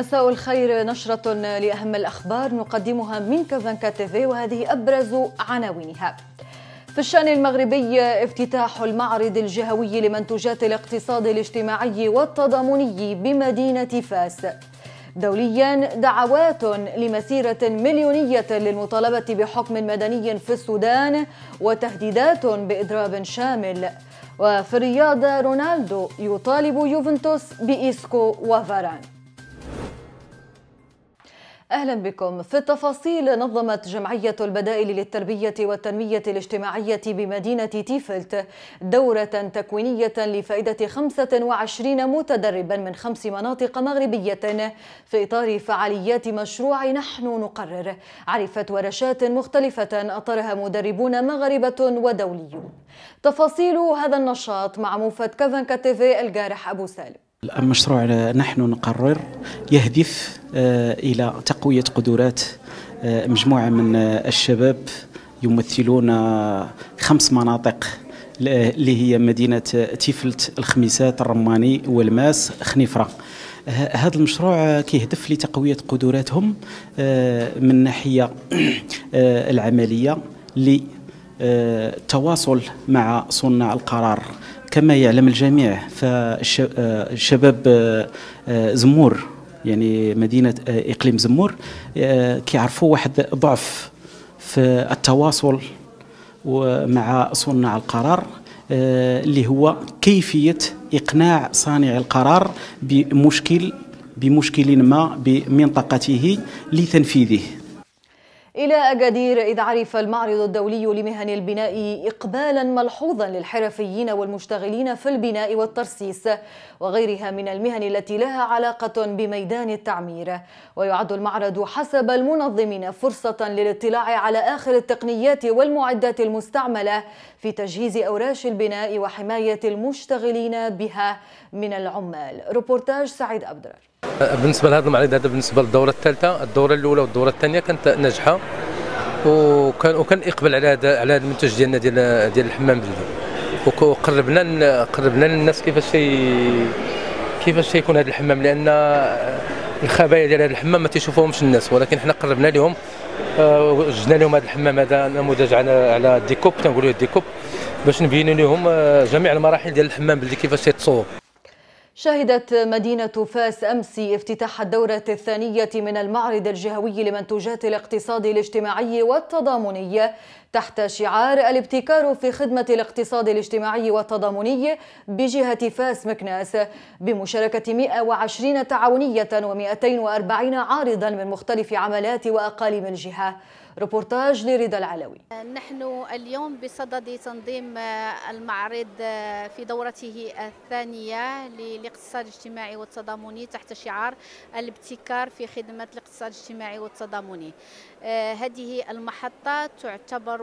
مساء الخير نشرة لأهم الأخبار نقدمها من كازانكا تيفي وهذه أبرز عناوينها في الشان المغربي افتتاح المعرض الجهوي لمنتوجات الاقتصاد الاجتماعي والتضامني بمدينة فاس دوليا دعوات لمسيرة مليونية للمطالبة بحكم مدني في السودان وتهديدات بإضراب شامل وفي الرياض رونالدو يطالب يوفنتوس بإيسكو وفاران أهلا بكم في التفاصيل نظمت جمعية البدائل للتربية والتنمية الاجتماعية بمدينة تيفلت دورة تكوينية لفائدة 25 متدربا من خمس مناطق مغربية في إطار فعاليات مشروع نحن نقرر عرفت ورشات مختلفة أطرها مدربون مغاربة ودوليون تفاصيل هذا النشاط مع موفد كازانكا تيفي الجارح أبو سالم المشروع نحن نقرر يهدف آه، إلى تقوية قدرات آه، مجموعة من آه، الشباب يمثلون خمس مناطق اللي هي مدينة تيفلت الخميسات الرماني والماس خنيفرة هذا المشروع كيهدف لتقوية قدراتهم من ناحية العملية للتواصل مع صناع القرار كما يعلم الجميع فالشباب آه، آه، آه، زمور يعني مدينة إقليم زمور كيعرفوا واحد ضعف في التواصل مع صناع القرار اللي هو كيفية إقناع صانع القرار بمشكل بمشكل ما بمنطقته لتنفيذه إلى أكادير إذ عرف المعرض الدولي لمهن البناء إقبالا ملحوظا للحرفيين والمشتغلين في البناء والترسيس وغيرها من المهن التي لها علاقة بميدان التعمير ويعد المعرض حسب المنظمين فرصة للاطلاع على آخر التقنيات والمعدات المستعملة في تجهيز أوراش البناء وحماية المشتغلين بها من العمال روبورتاج سعيد أبدر بالنسبه لهذا المعرض هذا بالنسبه للدوره الثالثه الدوره الاولى والدوره الثانيه كانت ناجحه وكان وكان اقبل على هذا على هذا المنتج ديالنا ديال ديال الحمام بلدي وقربنا قربنا للناس كيفاش كيفاش تيكون هذا الحمام لان الخبايا ديال هذا الحمام ما تيشوفوهمش الناس ولكن حنا قربنا لهم آه، وجدنا لهم هذا الحمام هذا نموذج على على الديكوب كنقولوا الديكوب باش نبينوا لهم آه، جميع المراحل ديال الحمام بلدي كيفاش تيتصور شهدت مدينة فاس أمس افتتاح الدورة الثانية من المعرض الجهوي لمنتوجات الاقتصاد الاجتماعي والتضامني تحت شعار الابتكار في خدمة الاقتصاد الاجتماعي والتضامني بجهة فاس مكناس بمشاركة 120 تعاونية و240 عارضا من مختلف عملات وأقاليم الجهة ريبورتاج لريدا العلوي نحن اليوم بصدد تنظيم المعرض في دورته الثانية للاقتصاد الاجتماعي والتضامني تحت شعار الابتكار في خدمة الاقتصاد الاجتماعي والتضامني آه، هذه المحطة تعتبر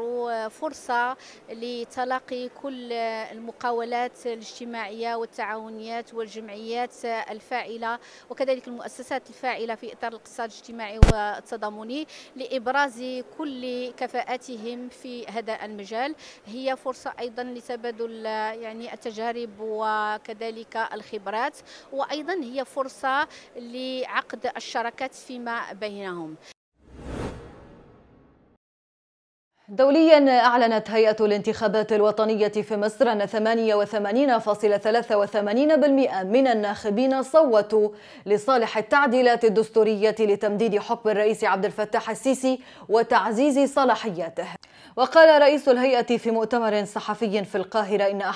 فرصة لتلاقي كل المقاولات الاجتماعية والتعاونيات والجمعيات الفاعلة وكذلك المؤسسات الفاعلة في إطار الاقتصاد الاجتماعي والتضامني لإبراز بكل كفاءاتهم في هذا المجال هي فرصة أيضا لتبادل يعني التجارب وكذلك الخبرات وأيضا هي فرصة لعقد الشراكات فيما بينهم دوليا أعلنت هيئة الانتخابات الوطنية في مصر أن 88.83% من الناخبين صوتوا لصالح التعديلات الدستورية لتمديد حكم الرئيس عبد الفتاح السيسي وتعزيز صلاحياته وقال رئيس الهيئة في مؤتمر صحفي في القاهرة إن 11.17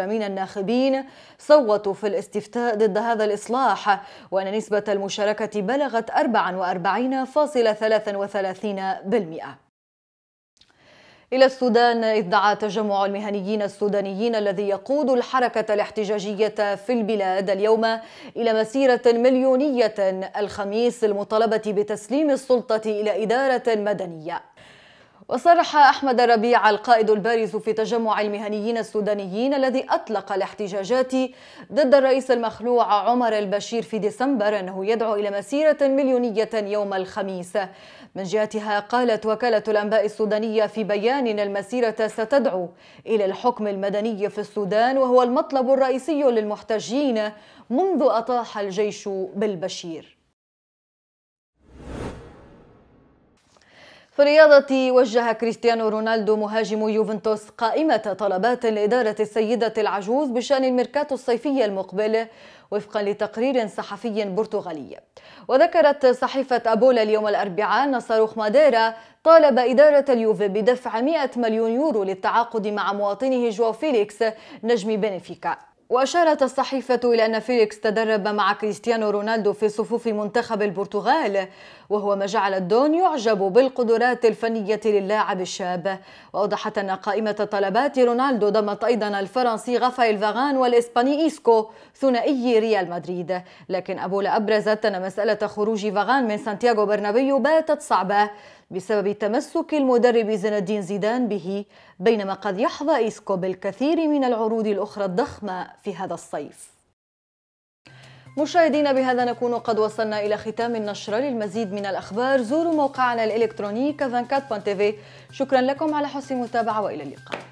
من الناخبين صوتوا في الاستفتاء ضد هذا الإصلاح وأن نسبة المشاركة بلغت 44.33% إلى السودان إذ دعا تجمع المهنيين السودانيين الذي يقود الحركة الاحتجاجية في البلاد اليوم إلى مسيرة مليونية الخميس المطالبة بتسليم السلطة إلى إدارة مدنية وصرح أحمد ربيع القائد البارز في تجمع المهنيين السودانيين الذي أطلق الاحتجاجات ضد الرئيس المخلوع عمر البشير في ديسمبر أنه يدعو إلى مسيرة مليونية يوم الخميس من جهتها قالت وكالة الأنباء السودانية في بيان أن المسيرة ستدعو إلى الحكم المدني في السودان وهو المطلب الرئيسي للمحتجين منذ أطاح الجيش بالبشير في الرياضة وجه كريستيانو رونالدو مهاجم يوفنتوس قائمة طلبات لإدارة السيدة العجوز بشأن الميركاتو الصيفي المقبل وفقا لتقرير صحفي برتغالي وذكرت صحيفة أبولا اليوم الأربعاء أن صاروخ ماديرا طالب إدارة اليوفي بدفع 100 مليون يورو للتعاقد مع مواطنه جواو فيليكس نجم بنفيكا وأشارت الصحيفة إلى أن فيليكس تدرب مع كريستيانو رونالدو في صفوف منتخب البرتغال وهو ما جعل الدون يعجب بالقدرات الفنية للاعب الشاب وأوضحت أن قائمة طلبات رونالدو ضمت أيضا الفرنسي غافائيل فاغان والإسباني إيسكو ثنائي ريال مدريد لكن أبولا أبرزت أن مسألة خروج فاغان من سانتياغو برنابيو باتت صعبة بسبب تمسك المدرب زين الدين زيدان به بينما قد يحظى إيسكو بالكثير من العروض الأخرى الضخمة في هذا الصيف مشاهدينا بهذا نكون قد وصلنا إلى ختام النشرة للمزيد من الأخبار زوروا موقعنا الإلكتروني كافانكات تي في شكرا لكم على حسن المتابعة وإلى اللقاء